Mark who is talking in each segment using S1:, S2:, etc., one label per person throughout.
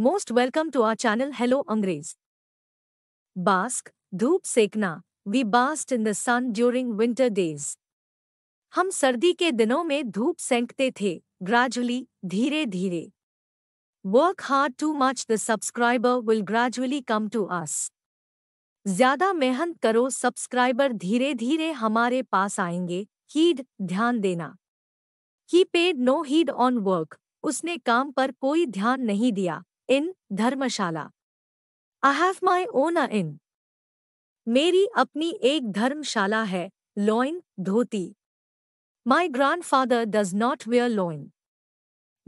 S1: Most welcome to our channel hello अंग्रेज bask धूप सेकना we bask in the sun during winter days हम सर्दी के दिनों में धूप सेंकते थे ग्रेजुअली धीरे धीरे work hard too much the subscriber will gradually come to us ज्यादा मेहनत करो सब्सक्राइबर धीरे धीरे हमारे पास आएंगे हीड ध्यान देना he paid no heed on work उसने काम पर कोई ध्यान नहीं दिया इन धर्मशाला I have my own a इन मेरी अपनी एक धर्मशाला है लोइन धोती my grandfather does not wear loin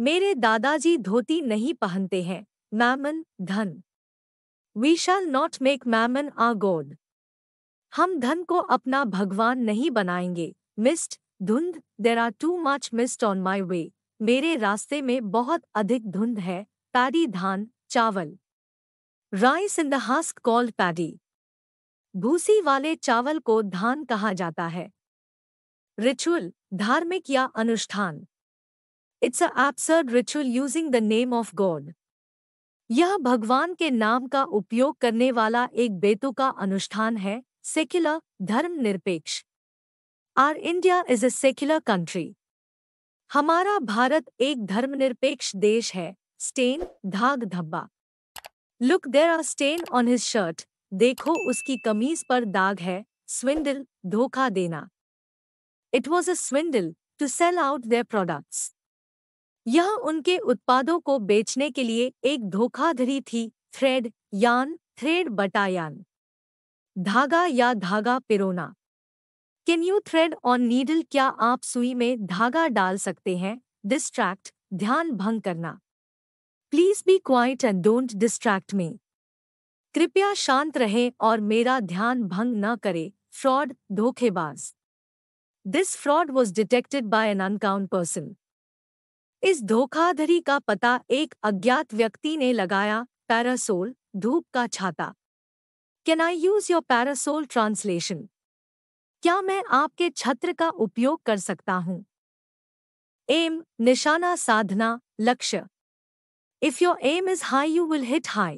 S1: मेरे दादाजी धोती नहीं पहनते हैं मैमन धन we shall not make mammon a god हम धन को अपना भगवान नहीं बनाएंगे मिस्ट धुंध there are too much mist on my way मेरे रास्ते में बहुत अधिक धुंध है paddy dhan, chawal. Rice in the husk called paddy. भूसी वाले चावल को धान कहा जाता है रिचुअल धार्मिक या अनुष्ठान it's a absurd ritual using the name of god यह भगवान के नाम का उपयोग करने वाला एक बेतुका अनुष्ठान है सेक्युलर धर्म निरपेक्ष our India is a secular country हमारा भारत एक धर्मनिरपेक्ष देश है स्टेन धाग धब्बा look there are stain on his shirt देखो उसकी कमीज पर दाग है स्विंडल धोखा देना it was a swindle to sell out their products यह उनके उत्पादों को बेचने के लिए एक धोखाधड़ी थी थ्रेड यान थ्रेड बटायान धागा या धागा पिरोना can you thread on needle क्या आप सुई में धागा डाल सकते हैं डिस्ट्रैक्ट ध्यान भंग करना please be quiet and don't distract me कृपया शांत रहें और मेरा ध्यान भंग न करें फ्रॉड धोखेबाज this fraud was detected by an uncount person इस धोखाधड़ी का पता एक अज्ञात व्यक्ति ने लगाया पैरासोल धूप का छाता can I use your parasol translation क्या मैं आपके छत्र का उपयोग कर सकता हूं एम निशाना साधना लक्ष्य if your aim is high you will hit high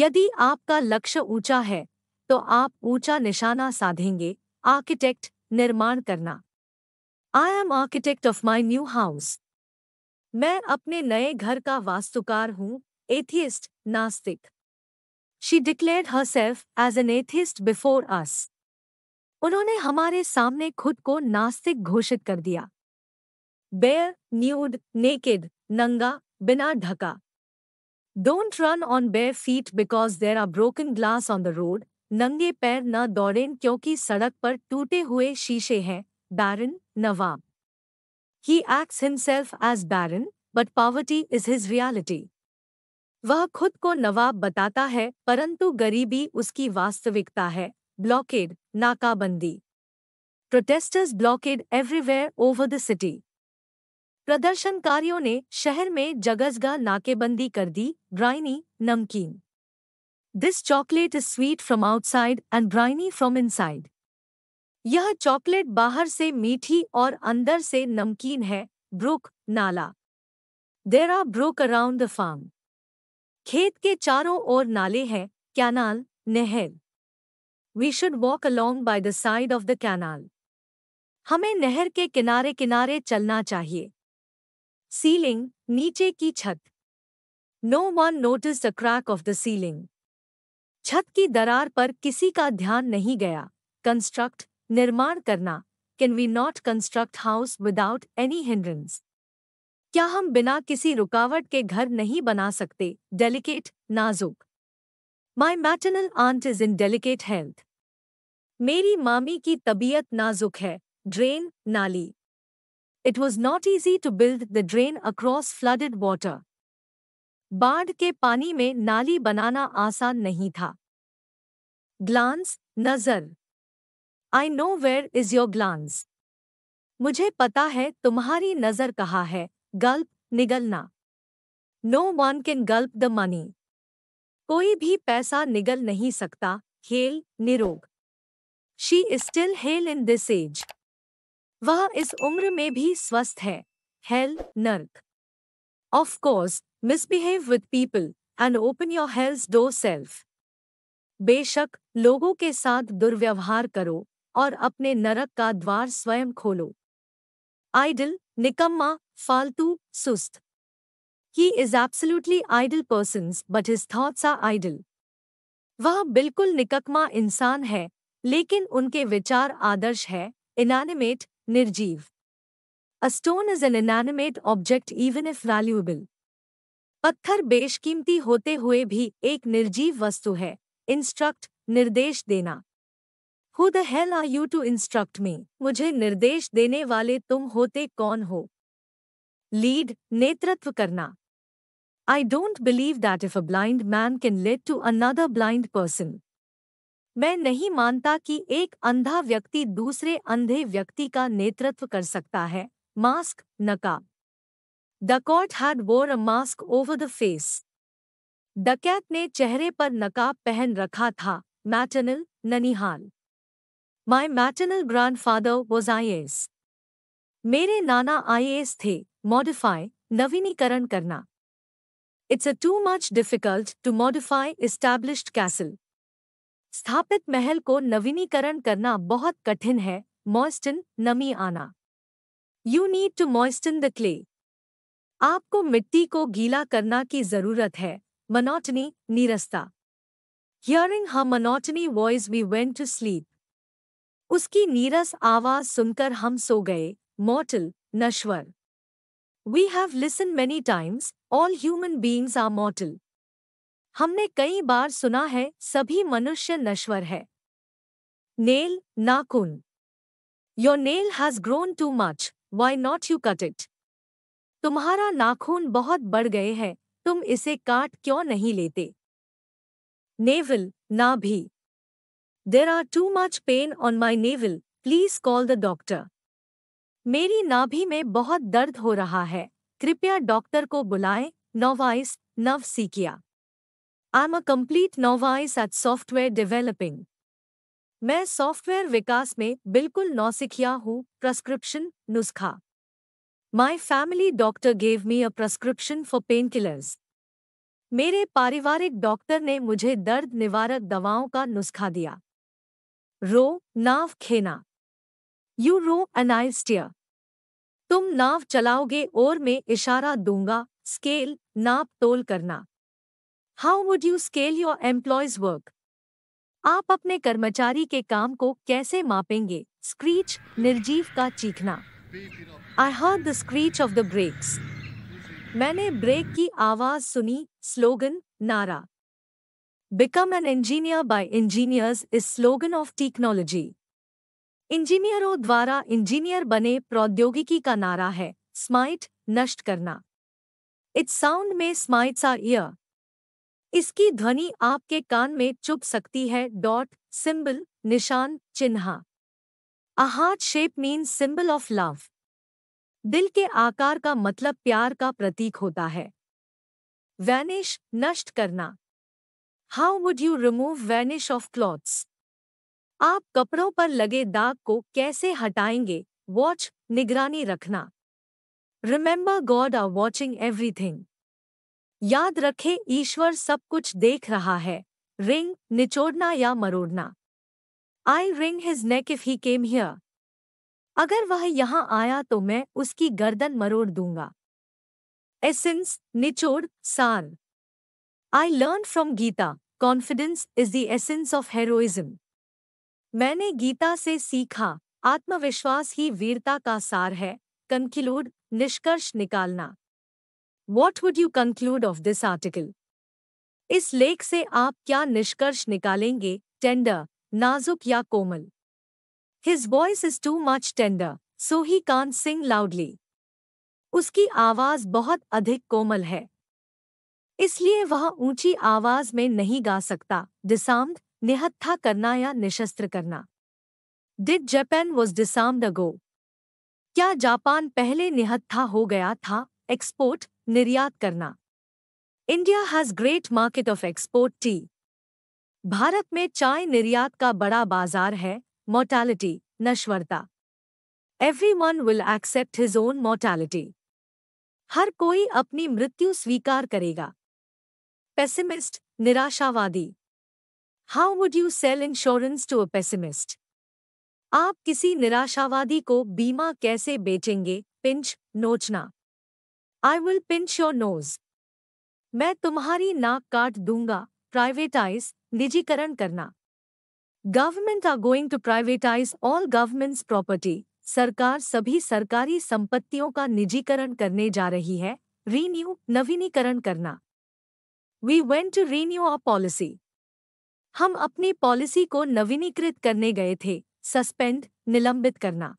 S1: यदि आपका लक्ष्य ऊंचा है तो आप ऊंचा निशाना साधेंगे आर्किटेक्ट निर्माण करना I am architect of my new house मैं अपने नए घर का वास्तुकार हूँ एथियस्ट नास्तिक she declare herself as an atheist before us उन्होंने हमारे सामने खुद को नास्तिक घोषित कर दिया बेयर न्यूड नेकेड नंगा बिना ढका don't run on bare feet because there are broken glass on the road नंगे पैर न दौड़ें क्योंकि सड़क पर टूटे हुए शीशे हैं बैरन नवाब he acts himself as baron but poverty is his reality वह खुद को नवाब बताता है परंतु गरीबी उसकी वास्तविकता है ब्लॉकेड नाकाबंदी protesters blockade everywhere over the city प्रदर्शनकारियों ने शहर में जगजगा नाकेबंदी कर दी ब्राइनी नमकीन this chocolate is sweet from outside and briny from inside यह चॉकलेट बाहर से मीठी और अंदर से नमकीन है ब्रुक नाला there are brook around the farm खेत के चारों ओर नाले हैं कैनाल नहर we should walk along by the side of the canal हमें नहर के किनारे किनारे चलना चाहिए सीलिंग नीचे की छत no one notice the crack of the ceiling छत की दरार पर किसी का ध्यान नहीं गया कंस्ट्रक्ट निर्माण करना can we not construct house without any hindrance क्या हम बिना किसी रुकावट के घर नहीं बना सकते डेलिकेट नाजुक my maternal aunt is in delicate health मेरी मामी की तबीयत नाजुक है ड्रेन नाली It was not easy to build the drain across flooded water. बाढ़ के पानी में नाली बनाना आसान नहीं था ग्लांस नजर I know where is your glance मुझे पता है तुम्हारी नजर कहा है गल्प निगलना no one can gulp the money कोई भी पैसा निगल नहीं सकता हेल निरोग she is still hale in this age वह इस उम्र में भी स्वस्थ है हेल नर्क of course misbehave with people and open your health do self बेशक लोगों के साथ दुर्व्यवहार करो और अपने नरक का द्वार स्वयं खोलो आइडल निकम्मा फालतू सुस्त he is absolutely idle person but his thoughts are idle वह बिल्कुल निकम्मा इंसान है लेकिन उनके विचार आदर्श है इनानिमेट Nirjeev. A stone is an inanimate object even if valuable. पत्थर बेशकीमती होते हुए भी एक निर्जीव वस्तु है इंस्ट्रक्ट निर्देश देना who the hell are you to instruct me मुझे निर्देश देने वाले तुम होते कौन हो लीड नेतृत्व करना I don't believe that if a blind man can lead to another blind person, मैं नहीं मानता कि एक अंधा व्यक्ति दूसरे अंधे व्यक्ति का नेतृत्व कर सकता है मास्क नकाब the dacoit had wore a mask over the face डकैत ने चेहरे पर नकाब पहन रखा था मैटनल ननिहाल my maternal grandfather was IAS मेरे नाना आईएएस थे मॉडिफाई नवीनीकरण करना it's a too much difficult to modify established castle स्थापित महल को नवीनीकरण करना बहुत कठिन है मॉइस्टन नमी आना you need to moisten the clay आपको मिट्टी को गीला करना की जरूरत है मनोटनी नीरसता hearing her monotony voice we went to sleep उसकी नीरस आवाज सुनकर हम सो गए मॉटल नश्वर we have listen many times all human beings are mortal हमने कई बार सुना है सभी मनुष्य नश्वर है नेल नाखून your nail has grown too much why not you cut it तुम्हारा नाखून बहुत बढ़ गए हैं तुम इसे काट क्यों नहीं लेते नेवल ना भी there are too much pain on my navel please call the doctor मेरी नाभि में बहुत दर्द हो रहा है कृपया डॉक्टर को बुलाएं नोवाइस नव सीकिया I'm a complete novice at software developing. मैं सॉफ्टवेयर विकास में बिल्कुल नौसिखिया हूँ प्रस्क्रिप्शन नुस्खा my family doctor gave me a prescription for painkillers मेरे पारिवारिक डॉक्टर ने मुझे दर्द निवारक दवाओं का नुस्खा दिया रो नाव खेना यू रो अनाइस्टियर तुम नाव चलाओगे और मैं इशारा दूंगा स्केल नाप तोल करना how would you scale your employees work आप अपने कर्मचारी के काम को कैसे मापेंगे स्क्रीच निर्जीव का चीखना I heard the screech of the brakes मैंने ब्रेक की आवाज सुनी स्लोगन नारा become an engineer by engineers is slogan of technology इंजीनियरों द्वारा इंजीनियर बने प्रौद्योगिकी का नारा है स्माइट नष्ट करना its sound may smites our ear इसकी ध्वनि आपके कान में चुप सकती है डॉट सिंबल निशान चिन्ह a heart shape mean symbol of love दिल के आकार का मतलब प्यार का प्रतीक होता है वैनिश नष्ट करना how would you remove vanish of clothes आप कपड़ों पर लगे दाग को कैसे हटाएंगे वॉच निगरानी रखना remember god are watching everything याद रखें ईश्वर सब कुछ देख रहा है रिंग निचोड़ना या मरोड़ना I wring his neck if he came here अगर वह यहाँ आया तो मैं उसकी गर्दन मरोड़ दूंगा एसेंस निचोड़ सार I learn from Gita confidence is the essence of heroism मैंने गीता से सीखा आत्मविश्वास ही वीरता का सार है कंकिलोड निष्कर्ष निकालना what would you conclude of this article इस लेख से आप क्या निष्कर्ष निकालेंगे टेंडर नाजुक या कोमल his voice is too much tender so he can sing loudly उसकी आवाज बहुत अधिक कोमल है इसलिए वह ऊंची आवाज में नहीं गा सकता डिसाम्ड निहत्था करना या निशस्त्र करना डिड जैपैन वॉज डिसाम्ड अगो क्या जापान पहले निहत्था हो गया था एक्सपोर्ट निर्यात करना India has great market of export tea भारत में चाय निर्यात का बड़ा बाजार है मोर्टैलिटी नश्वरता every one will accept his own mortality हर कोई अपनी मृत्यु स्वीकार करेगा पेसिमिस्ट निराशावादी how would you sell insurance to a pessimist आप किसी निराशावादी को बीमा कैसे बेचेंगे पिंच नोचना I will pinch your nose मैं तुम्हारी नाक काट दूंगा प्राइवेटाइज निजीकरण करना government are going to privatise all governments property सरकार सभी सरकारी संपत्तियों का निजीकरण करने जा रही है रीन्यू नवीनीकरण करना we went to renew our policy हम अपनी पॉलिसी को नवीनीकृत करने गए थे सस्पेंड निलंबित करना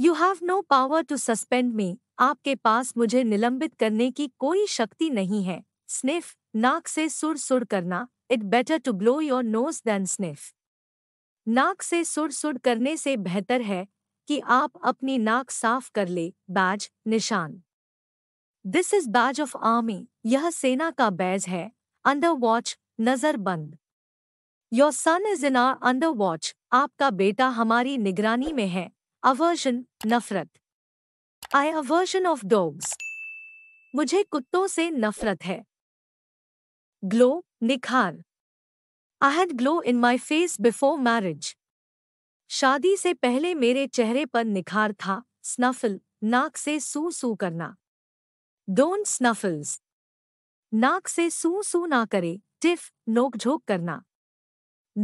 S1: you have no power to suspend me आपके पास मुझे निलंबित करने की कोई शक्ति नहीं है स्निफ नाक से सुर सुर करना it better to blow your nose than sniff नाक से सुर सुर करने से बेहतर है कि आप अपनी नाक साफ कर ले बैज निशान this is badge of army यह सेना का बैज है अंडर वॉच नजर बंद your son is in our under watch आपका बेटा हमारी निगरानी में है अवर्जन नफरत आई अवर्जन ऑफ डॉग्स मुझे कुत्तों से नफरत है ग्लो निखार I had glow in my face before marriage शादी से पहले मेरे चेहरे पर निखार था स्नफिल नाक से सू सू करना डोंट स्नफिल्स नाक से सू सू ना करे टिफ नोकझोंक करना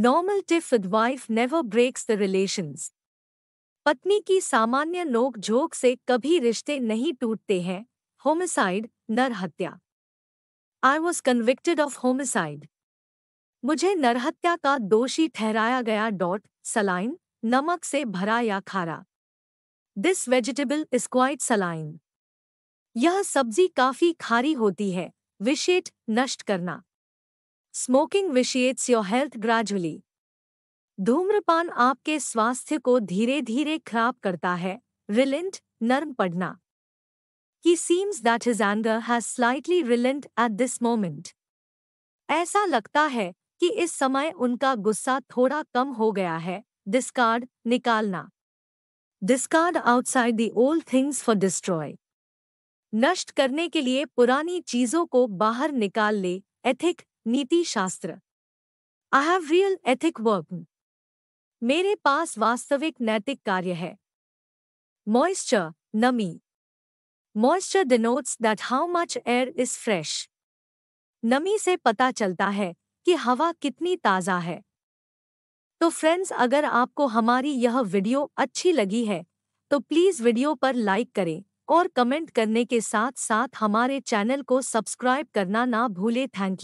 S1: normal tiff with wife never breaks the relations पत्नी की सामान्य नोक झोंक से कभी रिश्ते नहीं टूटते हैं होमिसाइड नरहत्या I was convicted of homicide मुझे नरहत्या का दोषी ठहराया गया डॉट सलाइन नमक से भरा या खारा this vegetable is quite saline यह सब्जी काफी खारी होती है विशेट नष्ट करना smoking vitiates your health gradually धूम्रपान आपके स्वास्थ्य को धीरे धीरे खराब करता है रिलेंट नर्म पड़ना He seems that his anger has slightly relent at this moment. ऐसा लगता है कि इस समय उनका गुस्सा थोड़ा कम हो गया है डिस्कार्ड निकालना discard outside the old things for destroy नष्ट करने के लिए पुरानी चीजों को बाहर निकाल ले एथिक नीति शास्त्र I have real ethic work मेरे पास वास्तविक नैतिक कार्य है मॉइस्चर नमी moisture denotes that how much air is fresh नमी से पता चलता है कि हवा कितनी ताज़ा है तो फ्रेंड्स अगर आपको हमारी यह वीडियो अच्छी लगी है तो प्लीज़ वीडियो पर लाइक करें और कमेंट करने के साथ साथ हमारे चैनल को सब्सक्राइब करना ना भूलें थैंक यू